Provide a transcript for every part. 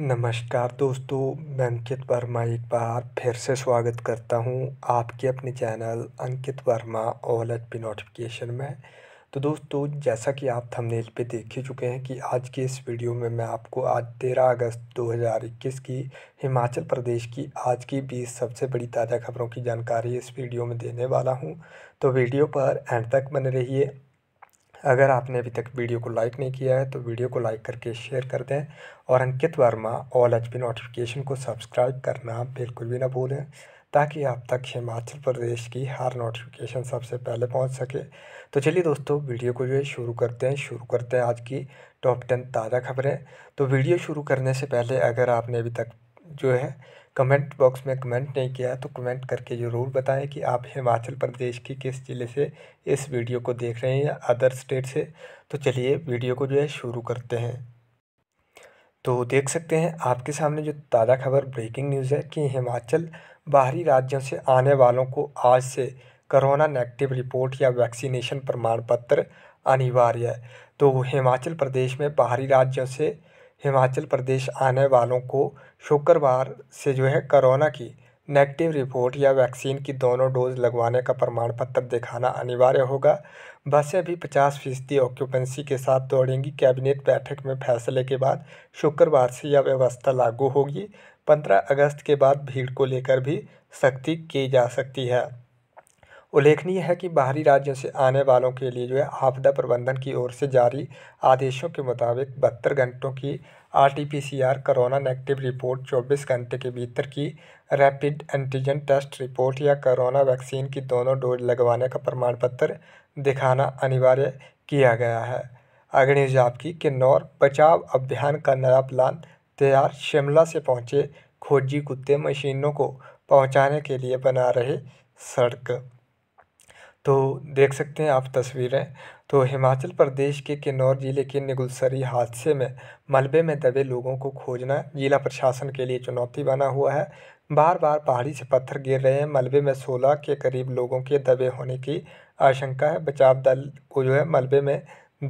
नमस्कार दोस्तों मैं अंकित वर्मा एक बार फिर से स्वागत करता हूं आपके अपने channel Ankit Verma all H P notification में तो दोस्तों जैसा कि आप थंबनेल पे देख ही चुके हैं कि आज के इस वीडियो में मैं आपको आज तेरह अगस्त 2021 की हिमाचल प्रदेश की आज की बीस सबसे बड़ी ताज़ा खबरों की जानकारी इस वीडियो में देने वाला हूँ तो वीडियो पर एंड तक बने रहिए अगर आपने अभी तक वीडियो को लाइक नहीं किया है तो वीडियो को लाइक करके शेयर कर दें और Ankit Verma all H P notification को सब्सक्राइब करना बिल्कुल भी ना भूलें ताकि आप तक हिमाचल प्रदेश की हर नोटिफिकेशन सबसे पहले पहुंच सके तो चलिए दोस्तों वीडियो को जो है शुरू करते हैं शुरू करते हैं आज की टॉप टेन ताज़ा खबरें तो वीडियो शुरू करने से पहले अगर आपने अभी तक जो है कमेंट बॉक्स में कमेंट नहीं किया तो कमेंट करके ज़रूर बताएं कि आप हिमाचल प्रदेश की किस ज़िले से इस वीडियो को देख रहे हैं या अदर स्टेट से तो चलिए वीडियो को जो है शुरू करते हैं तो देख सकते हैं आपके सामने जो ताज़ा खबर ब्रेकिंग न्यूज़ है कि हिमाचल बाहरी राज्यों से आने वालों को आज से करोना नेगेटिव रिपोर्ट या वैक्सीनेशन प्रमाण पत्र अनिवार्य है तो हिमाचल प्रदेश में बाहरी राज्यों से हिमाचल प्रदेश आने वालों को शुक्रवार से जो है कोरोना की नेगेटिव रिपोर्ट या वैक्सीन की दोनों डोज लगवाने का प्रमाण पत्र दिखाना अनिवार्य होगा बसें भी 50 फीसदी ऑक्यूपेंसी के साथ दौड़ेंगी कैबिनेट बैठक में फैसले के बाद शुक्रवार से यह व्यवस्था लागू होगी 15 अगस्त के बाद भीड़ को लेकर भी सख्ती की जा सकती है उल्लेखनीय है कि बाहरी राज्यों से आने वालों के लिए जो है आपदा प्रबंधन की ओर से जारी आदेशों के मुताबिक बहत्तर घंटों की R T P C R corona negative report चौबीस घंटे के भीतर की रैपिड एंटीजन टेस्ट रिपोर्ट या कोरोना वैक्सीन की दोनों डोज लगवाने का प्रमाण पत्र दिखाना अनिवार्य किया गया है अगली न्यूज आपकी किन्नौर बचाव अभियान का नया प्लान तैयार शिमला से पहुंचे खोजी कुत्ते मशीनों को पहुंचाने के लिए बना रहे सड़क तो देख सकते हैं आप तस्वीरें तो हिमाचल प्रदेश के किन्नौर ज़िले के निगुलसरी हादसे में मलबे में दबे लोगों को खोजना ज़िला प्रशासन के लिए चुनौती बना हुआ है बार बार पहाड़ी से पत्थर गिर रहे हैं मलबे में सोलह के करीब लोगों के दबे होने की आशंका है बचाव दल को जो है मलबे में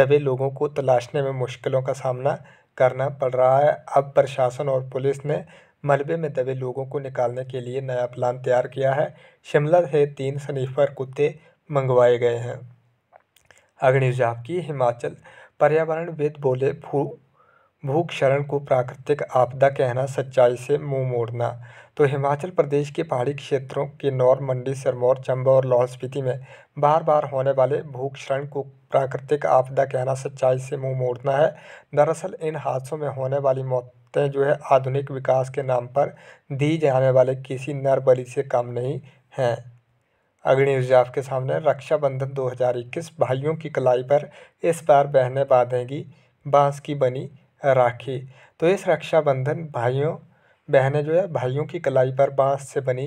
दबे लोगों को तलाशने में मुश्किलों का सामना करना पड़ रहा है अब प्रशासन और पुलिस ने मलबे में दबे लोगों को निकालने के लिए नया प्लान तैयार किया है शिमला से तीन सनीफर कुत्ते मंगवाए गए हैं अग्निश की हिमाचल पर्यावरणविद बोले भू भू क्षरण को प्राकृतिक आपदा कहना सच्चाई से मुंह मोड़ना तो हिमाचल प्रदेश के पहाड़ी क्षेत्रों किन्नौर मंडी सिरमौर चंबा और लाहौल स्पीति में बार बार होने वाले भू क्षरण को प्राकृतिक आपदा कहना सच्चाई से मुंह मोड़ना है दरअसल इन हादसों में होने वाली मौतें जो है आधुनिक विकास के नाम पर दी जाने वाले किसी नरबली से कम नहीं हैं अग्नि न्यूज आपके सामने रक्षाबंधन 2021 भाइयों की कलाई पर इस बार बहनें बांधेंगी बांस की बनी राखी तो इस रक्षाबंधन भाइयों बहनें जो है भाइयों की कलाई पर बांस से बनी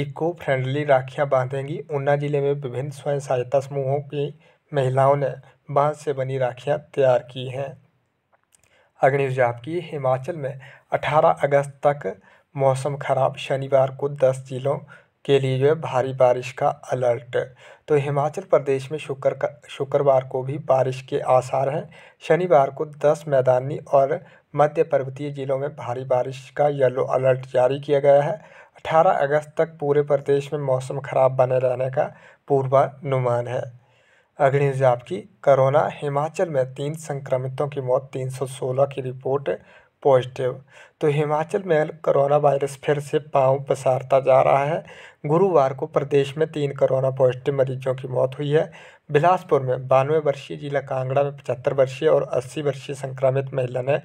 इको फ्रेंडली राखियां बांधेंगी ऊना जिले में विभिन्न स्वयं सहायता समूहों की महिलाओं ने बांस से बनी राखियाँ तैयार की हैं अग्नि जाप की हिमाचल में अठारह अगस्त तक मौसम खराब शनिवार को दस जिलों के लिए जो है भारी बारिश का अलर्ट तो हिमाचल प्रदेश में शुक्र का शुक्रवार को भी बारिश के आसार हैं शनिवार को दस मैदानी और मध्य पर्वतीय ज़िलों में भारी बारिश का येलो अलर्ट जारी किया गया है 18 अगस्त तक पूरे प्रदेश में मौसम खराब बने रहने का पूर्वानुमान है अग्नि जाप की कोरोना हिमाचल में तीन संक्रमितों की मौत 316 की रिपोर्ट पॉजिटिव तो हिमाचल में कोरोना वायरस फिर से पाँव पसारता जा रहा है गुरुवार को प्रदेश में तीन कोरोना पॉजिटिव मरीजों की मौत हुई है बिलासपुर में बानवे वर्षीय जिला कांगड़ा में पचहत्तर वर्षीय और अस्सी वर्षीय संक्रामित महिला ने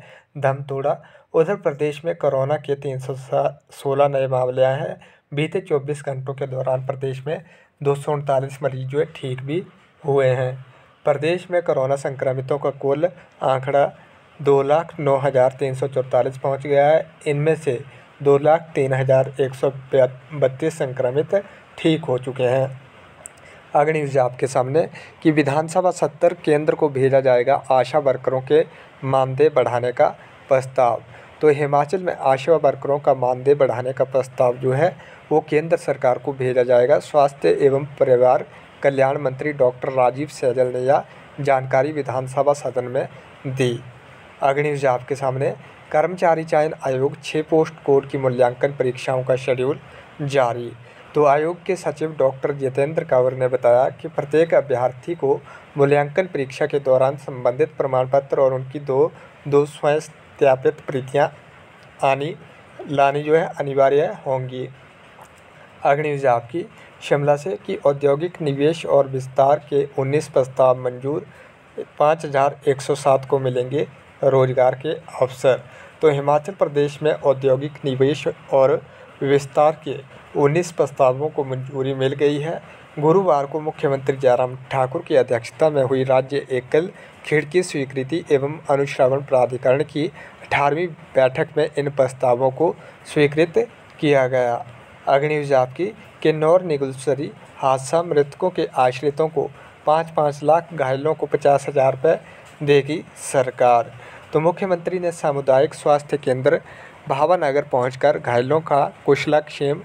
दम तोड़ा उधर प्रदेश में कोरोना के तीन सौ सोलह नए मामले आए हैं बीते चौबीस घंटों के दौरान प्रदेश में दो सौ उनतालीस मरीज जो है ठीक भी हुए हैं प्रदेश में कोरोना संक्रमितों का कुल आंकड़ा दो लाख नौ हज़ार तीन सौ चौतालीस पहुँच गया है इनमें से दो लाख तीन हज़ार एक सौ बत्तीस संक्रमित ठीक हो चुके हैं अग्नि न्यूज आपके सामने कि विधानसभा सत्तर केंद्र को भेजा जाएगा आशा वर्करों के मानदेय बढ़ाने का प्रस्ताव तो हिमाचल में आशा वर्करों का मानदेय बढ़ाने का प्रस्ताव जो है वो केंद्र सरकार को भेजा जाएगा स्वास्थ्य एवं परिवार कल्याण मंत्री डॉक्टर राजीव सैजल ने यह जानकारी विधानसभा सदन में दी अग्नि न्यूज आपके सामने कर्मचारी चयन आयोग छः पोस्ट कोड की मूल्यांकन परीक्षाओं का शेड्यूल जारी तो आयोग के सचिव डॉक्टर जितेंद्र कंवर ने बताया कि प्रत्येक अभ्यर्थी को मूल्यांकन परीक्षा के दौरान संबंधित प्रमाण पत्र और उनकी दो दो स्वयं सत्यापित प्रीतियाँ आनी लानी जो है अनिवार्य होंगी अग्नि आपकी शिमला से कि औद्योगिक निवेश और विस्तार के 19 प्रस्ताव मंजूर पाँच को मिलेंगे रोजगार के अवसर तो हिमाचल प्रदेश में औद्योगिक निवेश और विस्तार के 19 प्रस्तावों को मंजूरी मिल गई है गुरुवार को मुख्यमंत्री जयराम ठाकुर की अध्यक्षता में हुई राज्य एकल खिड़की स्वीकृति एवं अनुश्रवण प्राधिकरण की अठारहवीं बैठक में इन प्रस्तावों को स्वीकृत किया गया अग्निवीज आपकी किन्नौर निगुलसरी हादसा मृतकों के आश्रितों को पाँच पाँच लाख घायलों को पचास हज़ार रुपये देगी सरकार तो मुख्यमंत्री ने सामुदायिक स्वास्थ्य केंद्र भावानगर पहुंचकर घायलों का कुशलाक्षेम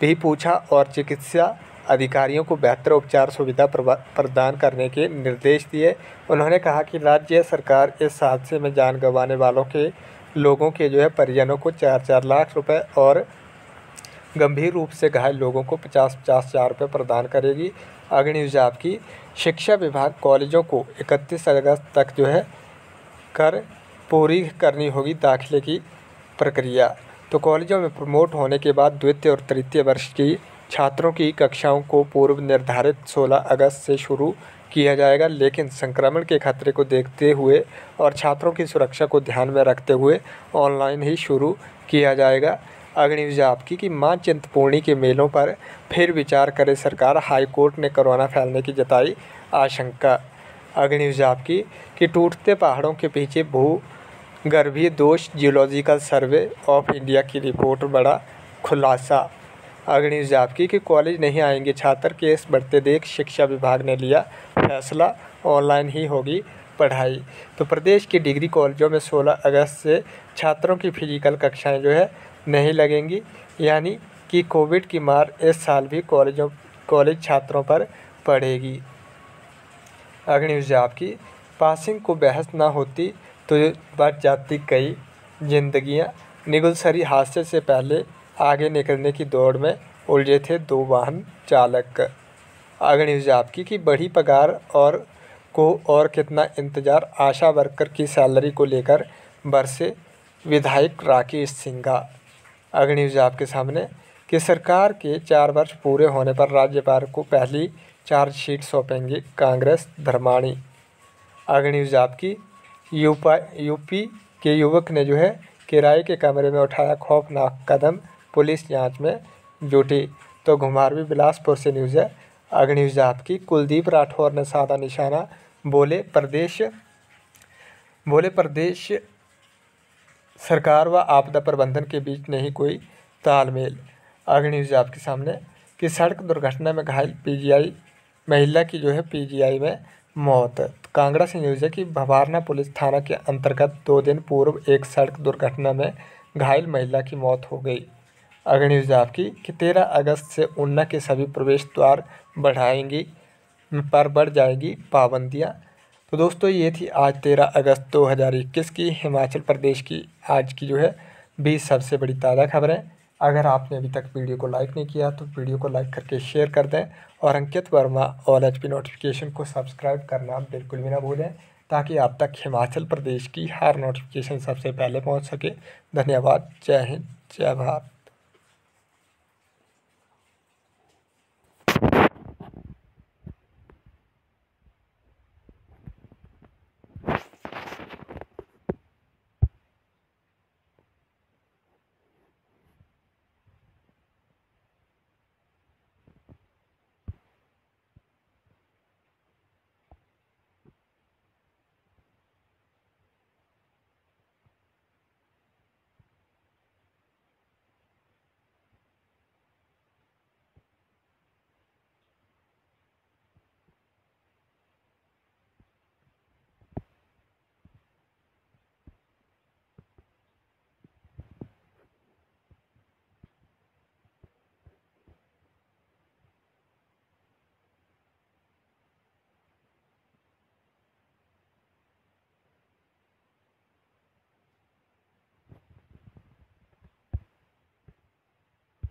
भी पूछा और चिकित्सा अधिकारियों को बेहतर उपचार सुविधा प्रदान करने के निर्देश दिए उन्होंने कहा कि राज्य सरकार इस हादसे में जान गंवाने वालों के लोगों के जो है परिजनों को चार चार लाख रुपए और गंभीर रूप से घायल लोगों को पचास पचास हज़ार रुपये प्रदान करेगी अग्नि विभाग की शिक्षा विभाग कॉलेजों को इकतीस अगस्त तक जो है कर पूरी करनी होगी दाखिले की प्रक्रिया तो कॉलेजों में प्रमोट होने के बाद द्वितीय और तृतीय वर्ष की छात्रों की कक्षाओं को पूर्व निर्धारित 16 अगस्त से शुरू किया जाएगा लेकिन संक्रमण के खतरे को देखते हुए और छात्रों की सुरक्षा को ध्यान में रखते हुए ऑनलाइन ही शुरू किया जाएगा अग्निवीज आपकी कि मां चिंतपूर्णी के मेलों पर फिर विचार करे सरकार हाईकोर्ट ने कोरोना फैलने की जताई आशंका अग्निवीज आपकी कि टूटते पहाड़ों के पीछे भू गर्भीय दोष जियोलॉजिकल सर्वे ऑफ इंडिया की रिपोर्ट बड़ा खुलासा अग्निवीज आपकी कि कॉलेज नहीं आएंगे छात्र केस बढ़ते देख शिक्षा विभाग ने लिया फैसला ऑनलाइन ही होगी पढ़ाई तो प्रदेश के डिग्री कॉलेजों में 16 अगस्त से छात्रों की फिजिकल कक्षाएं जो है नहीं लगेंगी यानी कि कोविड की मार इस साल भी कॉलेजों कॉलेज छात्रों पर पड़ेगी अग्नि न्यूज आपकी पासिंग को बहस ना होती तो बच जाती कई जिंदगियां निगुलसरी हादसे से पहले आगे निकलने की दौड़ में उलझे थे दो वाहन चालक अग्नि न्यूज आपकी कि पगार और को और कितना इंतजार आशा वर्कर की सैलरी को लेकर बरसे विधायक राकेश सिंघा अग्नि न्यूज़ आपके सामने कि सरकार के चार वर्ष पूरे होने पर राज्यपाल को पहली चार्जशीट सौंपेंगे कांग्रेस धर्माणी अग्नि न्यूज़ आपकी यूपा यूपी के युवक ने जो है किराए के कमरे में उठाया खौफनाक कदम पुलिस जांच में जुटी तो घुमारवी बिलासपुर से न्यूज़ है अग्नि न्यूज़ आपकी कुलदीप राठौर ने साधा निशाना बोले प्रदेश बोले प्रदेश सरकार व आपदा प्रबंधन के बीच नहीं कोई तालमेल अग्नि न्यूज आपके सामने कि सड़क दुर्घटना में घायल पीजीआई महिला की जो है पीजीआई में मौत कांगड़ा से न्यूज़ है कि भवारना पुलिस थाना के अंतर्गत दो दिन पूर्व एक सड़क दुर्घटना में घायल महिला की मौत हो गई अग्नि न्यूज़ आपकी कि तेरह अगस्त से ऊना के सभी प्रवेश द्वार बढ़ाएंगी पर बढ़ जाएगी पाबंदियाँ तो दोस्तों ये थी आज तेरह अगस्त इक्कीस की हिमाचल प्रदेश की आज की जो है बीस सबसे बड़ी ताज़ा खबरें अगर आपने अभी तक वीडियो को लाइक नहीं किया तो वीडियो को लाइक करके शेयर कर दें और Ankit Verma all H notification को सब्सक्राइब करना बिल्कुल भी ना भूलें ताकि आप तक हिमाचल प्रदेश की हर नोटिफिकेशन सबसे पहले पहुंच सके धन्यवाद जय हिंद जय भारत